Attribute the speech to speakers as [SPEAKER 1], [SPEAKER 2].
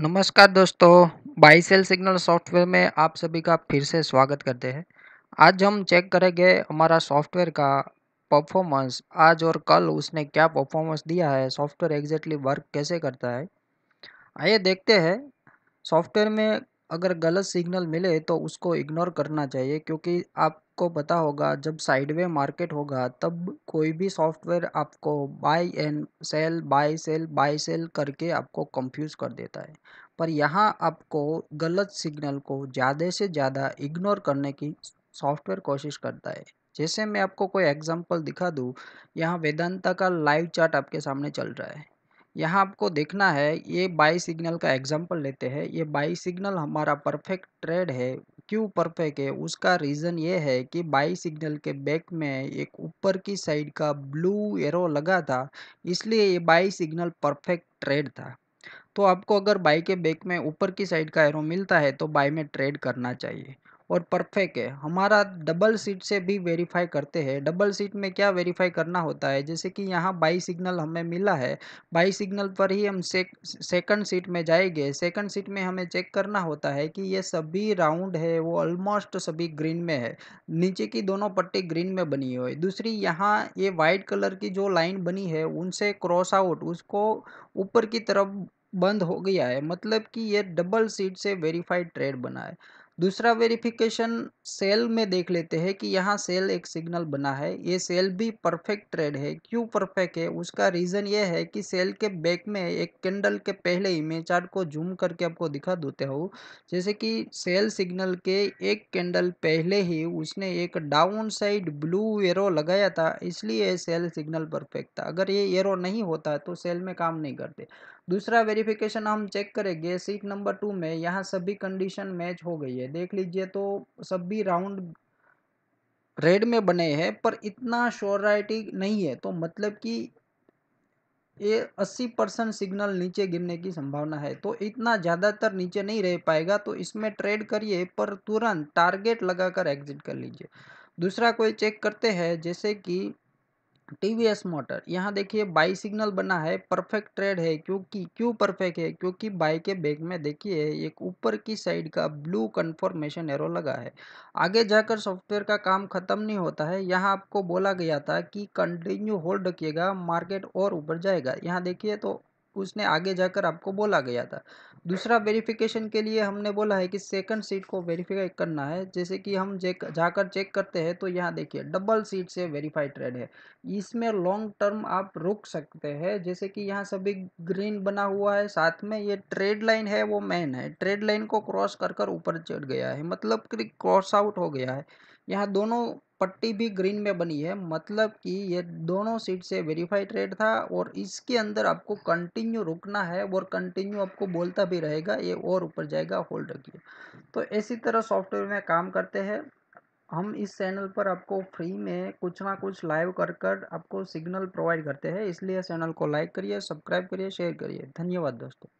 [SPEAKER 1] नमस्कार दोस्तों बाईसेल signal software में आप सभी का फिर से स्वागत करते हैं आज हम चेक करेंगे हमारा सॉफ्टवेयर का परफॉर्मेंस आज और कल उसने क्या परफॉर्मेंस दिया है सॉफ्टवेयर एग्जैक्टली वर्क कैसे करता है आइए देखते हैं सॉफ्टवेयर में अगर गलत सिग्नल मिले तो उसको इग्नोर करना चाहिए क्योंकि आपको पता होगा जब साइडवे मार्केट होगा तब कोई भी सॉफ्टवेयर आपको buy and sell buy sell buy sell करके आपको कंफ्यूज कर देता है पर यहाँ आपको गलत सिग्नल को ज़्यादा से ज़्यादा इग्नोर करने की सॉफ्टवेयर कोशिश करता है जैसे मैं आपको कोई एग्जांपल दिखा दूँ यहाँ वेदांता का लाइव चार्ट आपके सामने चल रहा है यहाँ आपको देखना है ये बाई सिग्नल का एग्जाम्पल लेते हैं ये बाई सिग्नल हमारा परफेक्ट ट्रेड है क्यों परफेक्ट है उसका रीज़न ये है कि बाई सिग्नल के बैक में एक ऊपर की साइड का ब्लू एरो लगा था इसलिए ये बाई सिग्नल परफेक्ट ट्रेड था तो आपको अगर बाई के बैक में ऊपर की साइड का एरो मिलता है तो बाई में ट्रेड करना चाहिए और परफेक्ट है हमारा डबल सीट से भी वेरीफाई करते हैं डबल सीट में क्या वेरीफाई करना होता है जैसे कि यहाँ बाई सिग्नल हमें मिला है बाई सिग्नल पर ही हम से, सेकंड सीट में जाएंगे सेकंड सीट में हमें चेक करना होता है कि ये सभी राउंड है वो ऑलमोस्ट सभी ग्रीन में है नीचे की दोनों पट्टी ग्रीन में बनी हुई दूसरी यहाँ ये वाइट कलर की जो लाइन बनी है उनसे क्रॉस आउट उसको ऊपर की तरफ बंद हो गया है मतलब कि ये डबल सीट से वेरीफाइड ट्रेड बना है दूसरा वेरिफिकेशन सेल में देख लेते हैं कि यहाँ सेल एक सिग्नल बना है ये सेल भी परफेक्ट ट्रेड है क्यों परफेक्ट है उसका रीज़न ये है कि सेल के बैक में एक कैंडल के पहले ही मैं चार्ट को जूम करके आपको दिखा देते हो जैसे कि सेल सिग्नल के एक कैंडल पहले ही उसने एक डाउन साइड ब्लू एरो लगाया था इसलिए सेल सिग्नल परफेक्ट था अगर ये एरो नहीं होता तो सेल में काम नहीं करते दूसरा वेरिफिकेशन हम चेक करेंगे सीट नंबर टू में यहाँ सभी कंडीशन मैच हो गई है देख लीजिए तो सब भी राउंड रेड में बने हैं पर इतना शोर राइटिंग नहीं है तो मतलब कि ये 80 परसेंट सिग्नल नीचे गिरने की संभावना है तो इतना ज़्यादातर नीचे नहीं रह पाएगा तो इसमें ट्रेड करिए पर तुरंत टारगेट लगाकर एग्जिट कर लीजिए दूसरा कोई चेक करते हैं जैसे कि टी वी एस मोटर यहाँ देखिए बाई सिग्नल बना है परफेक्ट ट्रेड है क्योंकि क्यों परफेक्ट है क्योंकि बाई के बैग में देखिए एक ऊपर की साइड का ब्लू कन्फॉर्मेशन एरो लगा है आगे जाकर सॉफ्टवेयर का काम खत्म नहीं होता है यहाँ आपको बोला गया था कि कंटिन्यू होल्ड रखिएगा मार्केट और ऊपर जाएगा यहाँ देखिए तो उसने आगे जाकर आपको बोला गया था दूसरा वेरिफिकेशन के लिए हमने बोला है कि सेकंड सीट को वेरीफाई करना है जैसे कि हम चेक जाकर चेक करते हैं तो यहाँ देखिए डबल सीट से वेरीफाई ट्रेड है इसमें लॉन्ग टर्म आप रुक सकते हैं जैसे कि यहाँ सभी ग्रीन बना हुआ है साथ में ये ट्रेड लाइन है वो मेन है ट्रेड लाइन को क्रॉस कर कर ऊपर चढ़ गया है मतलब क्रॉस आउट हो गया है यहाँ दोनों पट्टी भी ग्रीन में बनी है मतलब कि ये दोनों सीट से वेरीफाइड ट्रेड था और इसके अंदर आपको कंटिन्यू रुकना है और कंटिन्यू आपको बोलता भी रहेगा ये और ऊपर जाएगा होल्ड रखिए तो इसी तरह सॉफ्टवेयर में काम करते हैं हम इस चैनल पर आपको फ्री में कुछ ना कुछ लाइव कर कर आपको सिग्नल प्रोवाइड करते हैं इसलिए चैनल को लाइक करिए सब्सक्राइब करिए शेयर करिए धन्यवाद दोस्तों